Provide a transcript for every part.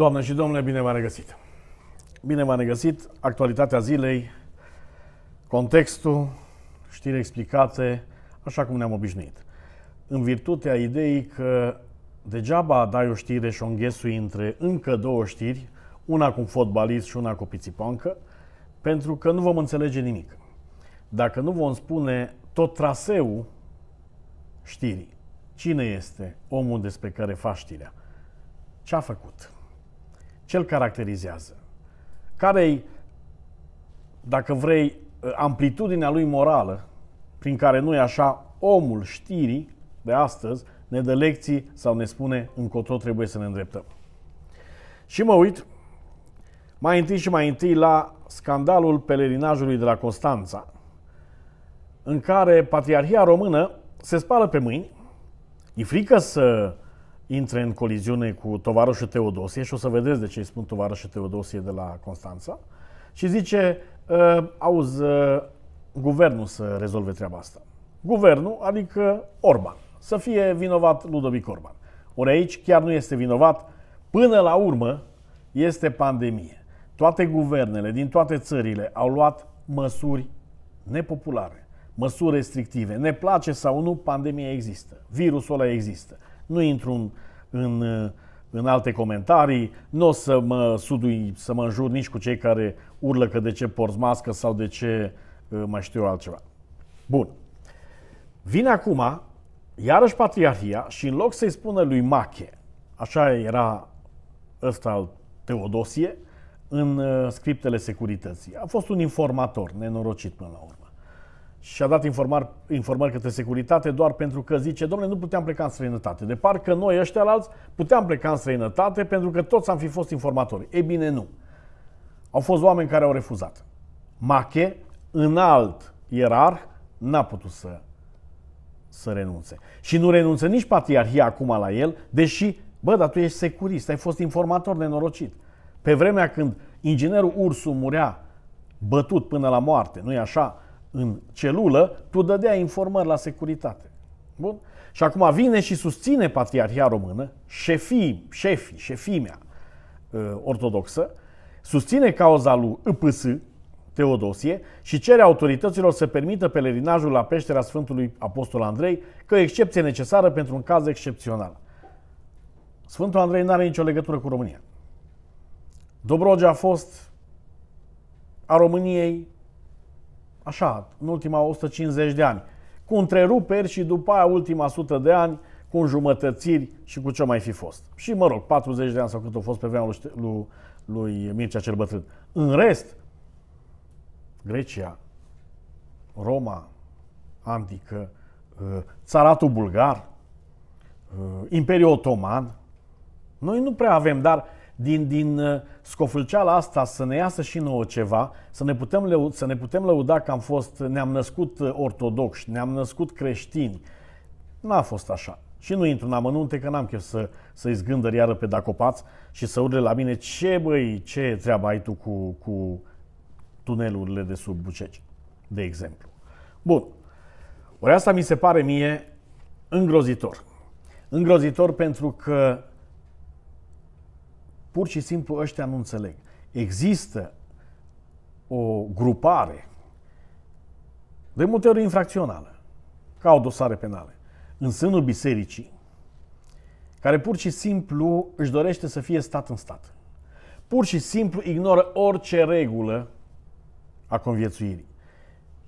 Doamne și domnule, bine v-am regăsit! Bine v-am regăsit! Actualitatea zilei, contextul, știri explicate, așa cum ne-am obișnuit. În virtutea ideii că degeaba dai o știre și o înghesui între încă două știri, una cu fotbalist și una cu pițipancă, pentru că nu vom înțelege nimic. Dacă nu vom spune tot traseul știrii, cine este omul despre care faci știrea, ce a făcut, ce îl caracterizează? care dacă vrei, amplitudinea lui morală, prin care noi așa omul știrii de astăzi ne dă lecții sau ne spune încotro trebuie să ne îndreptăm. Și mă uit mai întâi și mai întâi la scandalul pelerinajului de la Constanța, în care Patriarhia Română se spală pe mâini, e frică să intre în coliziune cu tovarășul Teodosie și o să vedeți de ce îi spun tovarășul Teodosie de la Constanța și zice, ă, auzi, ă, guvernul să rezolve treaba asta. Guvernul, adică Orban, să fie vinovat Ludovic Orban. Ori aici chiar nu este vinovat, până la urmă este pandemie. Toate guvernele din toate țările au luat măsuri nepopulare, măsuri restrictive. Ne place sau nu, pandemia există, virusul ăla există nu intru în, în, în alte comentarii, nu o să mă sudui, să mă înjur nici cu cei care urlă că de ce porți mască sau de ce ă, mai știu altceva. Bun. Vine acum iarăși Patriarhia și în loc să-i spună lui Mache, așa era ăsta al Teodosie, în ă, scriptele securității. A fost un informator nenorocit până la urmă și a dat informar, informări către securitate doar pentru că zice, domnule, nu puteam pleca în străinătate. De parcă noi ăștia alți puteam pleca în străinătate pentru că toți am fi fost informatori. Ei bine, nu. Au fost oameni care au refuzat. Mache, alt ierar, n-a putut să, să renunțe. Și nu renunță nici patriarhia acum la el, deși, bă, dar tu ești securist, ai fost informator nenorocit. Pe vremea când inginerul Ursu murea bătut până la moarte, nu-i așa? în celulă, tu dădeai informări la securitate. Bun? Și acum vine și susține Patriarhia Română, șefii, șefii, șefimea uh, ortodoxă, susține cauza lui IPS, Teodosie, și cere autorităților să permită pelerinajul la peștera Sfântului Apostol Andrei, că e excepție necesară pentru un caz excepțional. Sfântul Andrei nu are nicio legătură cu România. Dobrogea a fost a României așa, în ultima 150 de ani, cu întreruperi și după aia ultima 100 de ani, cu înjumătățiri și cu ce mai fi fost. Și mă rog, 40 de ani sau cât a fost pe vremea lui, lui Mircea cel Bătrân. În rest, Grecia, Roma antică, uh, țaratul bulgar, uh, Imperiul Otoman, noi nu prea avem, dar din, din uh, scofâlceala asta să ne iasă și nouă ceva, să ne putem, leu, să ne putem lăuda că am fost, ne-am născut uh, ortodoxi, ne-am născut creștini. N-a fost așa. Și nu intru în amănunte că n-am chef să, să-i zgândăr iară pe dacopați și să urle la mine ce băi, ce treabă ai tu cu, cu tunelurile de sub Buceci, de exemplu. Bun. Ori asta mi se pare mie îngrozitor. Îngrozitor pentru că pur și simplu ăștia nu înțeleg. Există o grupare, de multe ori infracțională, ca o dosare penală, în sânul bisericii, care pur și simplu își dorește să fie stat în stat. Pur și simplu ignoră orice regulă a conviețuirii.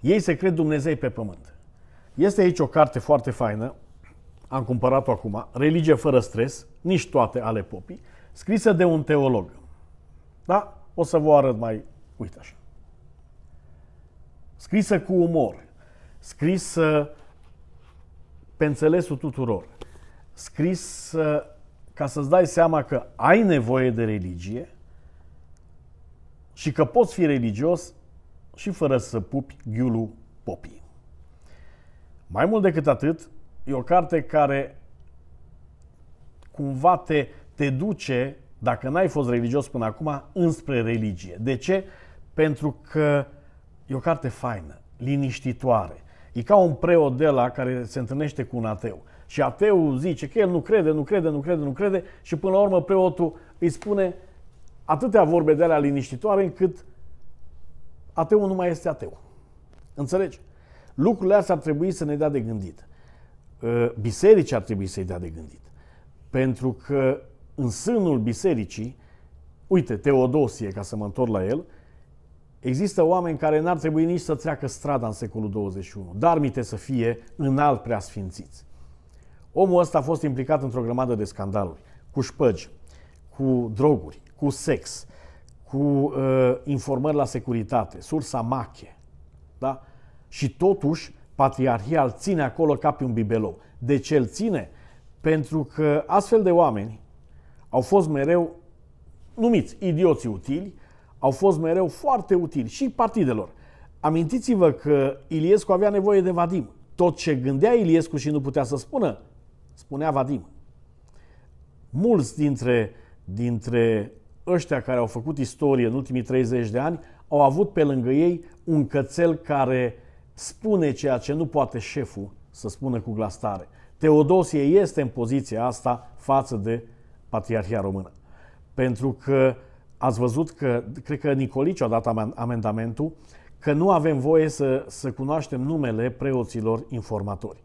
Ei se cred Dumnezei pe pământ. Este aici o carte foarte faină, am cumpărat-o acum, Religie fără stres, nici toate ale popii, scrisă de un teolog. Da? O să vă arăt mai, uite așa. Scrisă cu umor, scrisă pe înțelesul tuturor, scrisă ca să-ți dai seama că ai nevoie de religie și că poți fi religios și fără să pupi ghiulul popii. Mai mult decât atât, e o carte care cumva te te duce, dacă n-ai fost religios până acum, înspre religie. De ce? Pentru că e o carte faină, liniștitoare. E ca un preot de la care se întâlnește cu un ateu. Și ateul zice că el nu crede, nu crede, nu crede, nu crede și până la urmă preotul îi spune atâtea vorbe de alea liniștitoare încât ateul nu mai este ateu. Înțelegi? Lucrurile astea ar trebui să ne dea de gândit. Ă, Biserica ar trebui să-i dea de gândit. Pentru că în sânul bisericii, uite, Teodosie, ca să mă întorc la el, există oameni care n-ar trebui nici să treacă strada în secolul 21, dar mite să fie alt preasfințiți. Omul ăsta a fost implicat într-o grămadă de scandaluri, cu șpăgi, cu droguri, cu sex, cu uh, informări la securitate, sursa mache. Da? Și totuși, patriarhia îl ține acolo ca pe un bibelou. De ce îl ține? Pentru că astfel de oameni, au fost mereu numiți idioții utili, au fost mereu foarte utili și partidelor. Amintiți-vă că Iliescu avea nevoie de Vadim. Tot ce gândea Iliescu și nu putea să spună, spunea Vadim. Mulți dintre, dintre ăștia care au făcut istorie în ultimii 30 de ani au avut pe lângă ei un cățel care spune ceea ce nu poate șeful să spună cu glas tare. Teodosie este în poziția asta față de Patriarhia Română. Pentru că ați văzut că, cred că Nicolici a dat amendamentul, că nu avem voie să, să cunoaștem numele preoților informatori.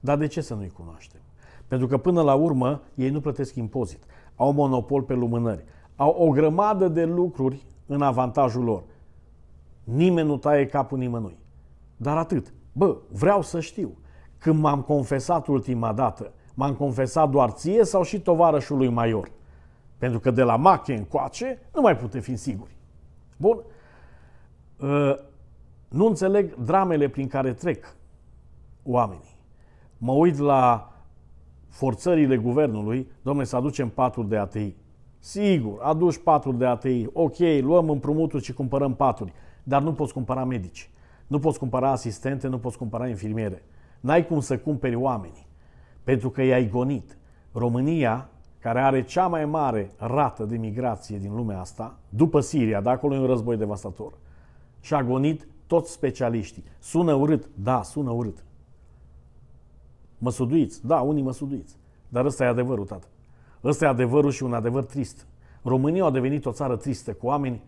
Dar de ce să nu-i cunoaștem? Pentru că până la urmă ei nu plătesc impozit, au monopol pe lumânări, au o grămadă de lucruri în avantajul lor. Nimeni nu taie capul nimănui. Dar atât. Bă, vreau să știu. Când m-am confesat ultima dată, M-am confesat doar ție sau și tovarășului Maior? Pentru că de la Mache încoace nu mai putem fi siguri. Bun. Ă, nu înțeleg dramele prin care trec oamenii. Mă uit la forțările guvernului, domnule, să aducem paturi de ATI. Sigur, aduci paturi de ATI, ok, luăm împrumuturi și cumpărăm paturi, dar nu poți cumpăra medici, nu poți cumpăra asistente, nu poți cumpăra infirmiere. N-ai cum să cumperi oamenii pentru că i-ai gonit. România, care are cea mai mare rată de migrație din lumea asta, după Siria, de acolo e un război devastator, și-a gonit toți specialiștii. Sună urât, da, sună urât. Mă suduiți, da, unii mă suduiți. Dar ăsta e adevărul, tată. Ăsta e adevărul și un adevăr trist. România a devenit o țară tristă, cu oameni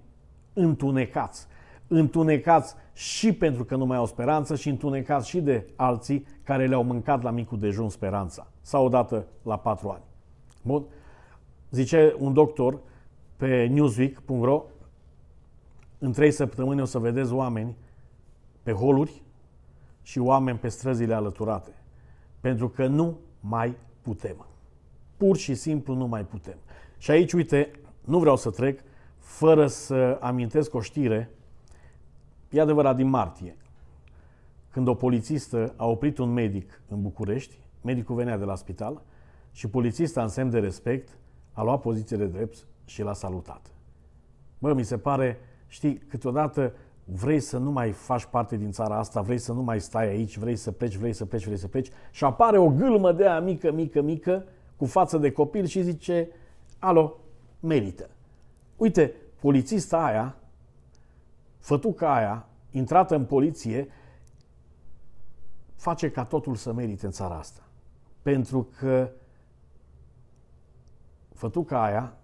întunecați, întunecați și pentru că nu mai au speranță și întunecați și de alții care le-au mâncat la micul dejun speranța sau odată la patru ani. Bun? Zice un doctor pe newsweek.ro în trei săptămâni o să vedeți oameni pe holuri și oameni pe străzile alăturate. Pentru că nu mai putem. Pur și simplu nu mai putem. Și aici, uite, nu vreau să trec fără să amintesc o știre E adevărat, din martie, când o polițistă a oprit un medic în București, medicul venea de la spital și polițista, în semn de respect, a luat poziție de drept și l-a salutat. Mă mi se pare, știi, câteodată vrei să nu mai faci parte din țara asta, vrei să nu mai stai aici, vrei să pleci, vrei să pleci, vrei să pleci și apare o gâlmă de aia mică, mică, mică, cu față de copil și zice, alo, merită. Uite, polițista aia fătuca aia, intrată în poliție, face ca totul să merite în țara asta. Pentru că fătuca aia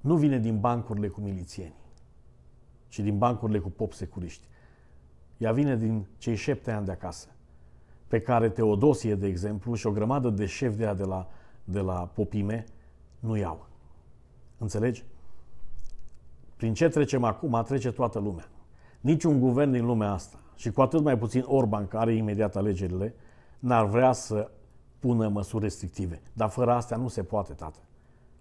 nu vine din bancurile cu milițieni, ci din bancurile cu pop securiști. Ea vine din cei șapte ani de acasă, pe care Teodosie, de exemplu, și o grămadă de șef de, de la, de la popime nu iau. Înțelegi? Prin ce trecem acum, trece toată lumea. Niciun guvern din lumea asta, și cu atât mai puțin Orban, care are imediat alegerile, n-ar vrea să pună măsuri restrictive. Dar fără astea nu se poate, tată.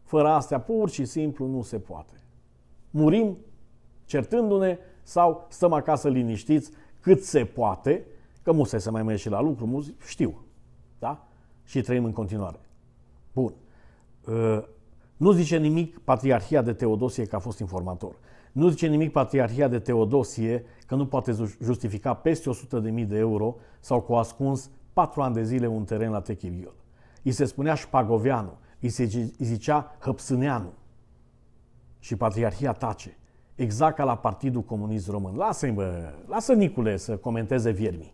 Fără astea pur și simplu nu se poate. Murim certându-ne sau stăm acasă liniștiți cât se poate, că musai să mai mergi și la lucru, muzi, știu. Da? Și trăim în continuare. Bun. Ă, nu zice nimic Patriarhia de Teodosie că a fost informator. Nu zice nimic Patriarhia de Teodosie că nu poate justifica peste 100.000 de euro sau cu ascuns 4 ani de zile un teren la Techiriol. I se spunea Șpagoveanu, îi se zicea Hăpsâneanu. Și Patriarhia tace, exact ca la Partidul Comunist Român. Lasă-i, bă, lasă Nicule să comenteze viermii.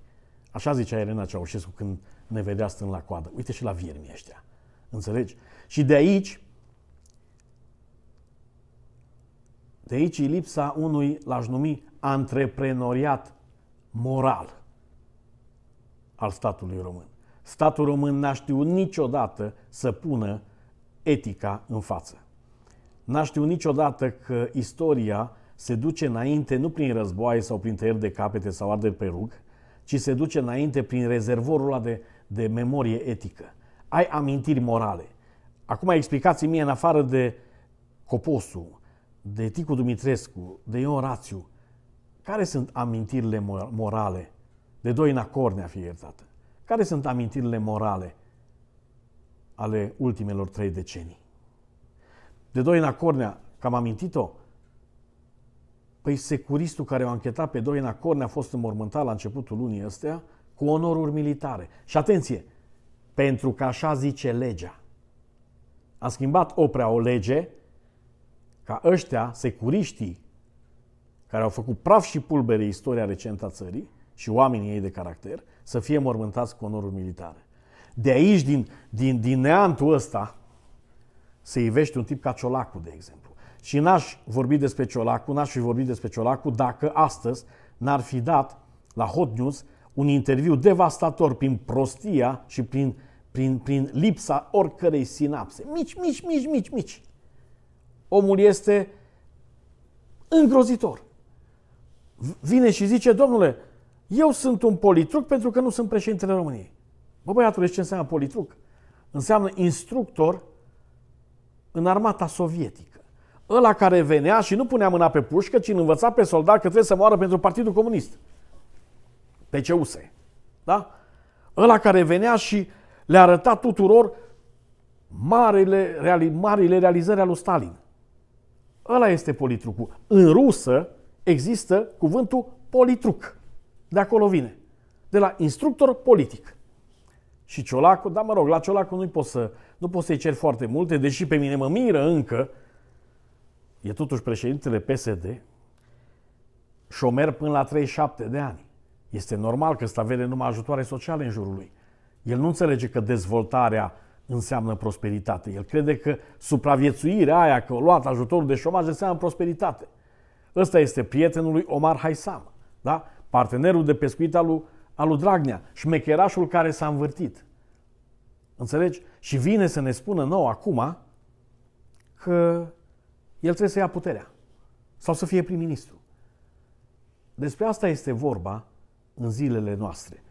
Așa zicea Elena Ceaușescu când ne vedea stând la coadă. Uite și la viermii ăștia. Înțelegi? Și de aici De aici lipsa unui, l-aș numi, antreprenoriat moral al statului român. Statul român n-a știut niciodată să pună etica în față. N-a știut niciodată că istoria se duce înainte nu prin războaie sau prin tăieri de capete sau arderi pe rug, ci se duce înainte prin rezervorul ăla de, de memorie etică. Ai amintiri morale. Acum explicați mi în afară de coposul, de Ticu Dumitrescu, de Ion Rațiu, care sunt amintirile morale? De Doina Cornea fi iertată. Care sunt amintirile morale ale ultimelor trei decenii? De Doina Cornea, că am amintit-o, păi securistul care o anchetat pe Doina Cornea a fost înmormântat la începutul lunii astea cu onoruri militare. Și atenție, pentru că așa zice legea. A schimbat Oprea o lege ca ăștia, securiștii, care au făcut praf și pulbere istoria recentă a țării și oamenii ei de caracter, să fie mormântați cu onoruri militare. De aici, din, din, din neantul ăsta, se ivește un tip ca Ciolacu, de exemplu. Și n-aș vorbi despre Ciolacu, n-aș fi vorbit despre Ciolacu dacă astăzi n-ar fi dat la Hot News un interviu devastator prin prostia și prin, prin, prin lipsa oricărei sinapse. Mici, mici, mici, mici, mici. Omul este îngrozitor. Vine și zice, domnule, eu sunt un politruc pentru că nu sunt președintele României. Bă, băiatul, ce înseamnă politruc? Înseamnă instructor în armata sovietică. Ăla care venea și nu punea mâna pe pușcă, ci îl învăța pe soldat că trebuie să moară pentru Partidul Comunist. Pe CUS. Da? Ăla care venea și le arăta tuturor marile, reali, marile realizări ale lui Stalin. Ăla este politrucul. În rusă există cuvântul politruc. De acolo vine. De la instructor politic. Și Ciolacu, da mă rog, la Ciolacu nu poți să, nu poți să-i cer foarte multe, deși pe mine mă miră încă, e totuși președintele PSD, șomer până la 37 de ani. Este normal că ăsta vede numai ajutoare sociale în jurul lui. El nu înțelege că dezvoltarea înseamnă prosperitate. El crede că supraviețuirea aia, că o luat ajutorul de șomaj, înseamnă prosperitate. Ăsta este prietenul lui Omar Haisam, da? partenerul de pescuit al lui, al lui Dragnea, șmecherașul care s-a învârtit. Înțelegi? Și vine să ne spună nou acum că el trebuie să ia puterea sau să fie prim-ministru. Despre asta este vorba în zilele noastre.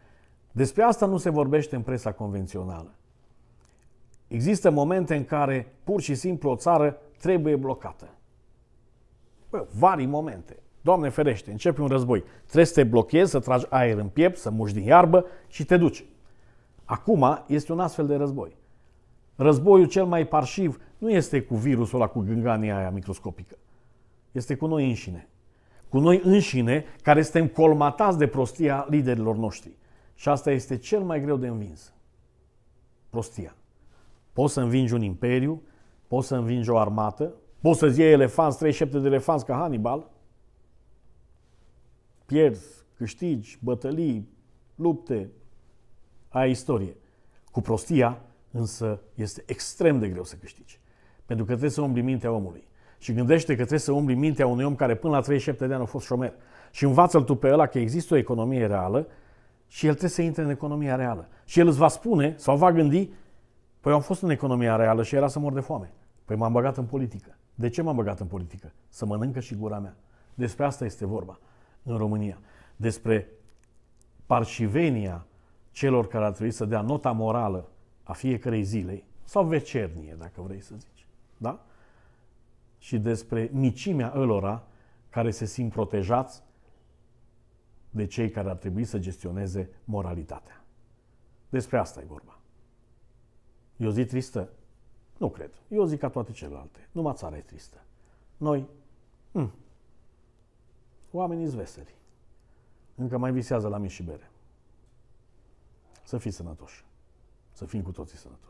Despre asta nu se vorbește în presa convențională. Există momente în care pur și simplu o țară trebuie blocată. Bă, vari momente. Doamne ferește, începi un război. Trebuie să te blochezi, să tragi aer în piept, să muși din iarbă și te duci. Acum este un astfel de război. Războiul cel mai parșiv nu este cu virusul ăla, cu gângania aia microscopică. Este cu noi înșine. Cu noi înșine, care suntem colmatați de prostia liderilor noștri. Și asta este cel mai greu de învins. Prostia. Poți să învingi un imperiu, poți să învingi o armată, poți să-ți iei elefanți, 37 de elefanți ca Hannibal, pierzi, câștigi, bătălii, lupte, ai istorie. Cu prostia, însă, este extrem de greu să câștigi. Pentru că trebuie să umbli mintea omului. Și gândește că trebuie să umbli mintea unui om care până la 37 de ani a fost șomer. Și învață-l tu pe ăla că există o economie reală și el trebuie să intre în economia reală. Și el îți va spune sau va gândi Păi eu am fost în economia reală și era să mor de foame. Păi m-am băgat în politică. De ce m-am băgat în politică? Să mănâncă și gura mea. Despre asta este vorba în România. Despre parșivenia celor care ar trebui să dea nota morală a fiecarei zilei, sau vecernie, dacă vrei să zici. Da? Și despre micimea ălora care se simt protejați de cei care ar trebui să gestioneze moralitatea. Despre asta e vorba. E o zi tristă? Nu cred. E o zi ca toate celelalte. Numai țara e tristă. Noi, hm, oamenii zveseli. Încă mai visează la mici și bere. Să fiți sănătoși. Să fim cu toții sănătoși.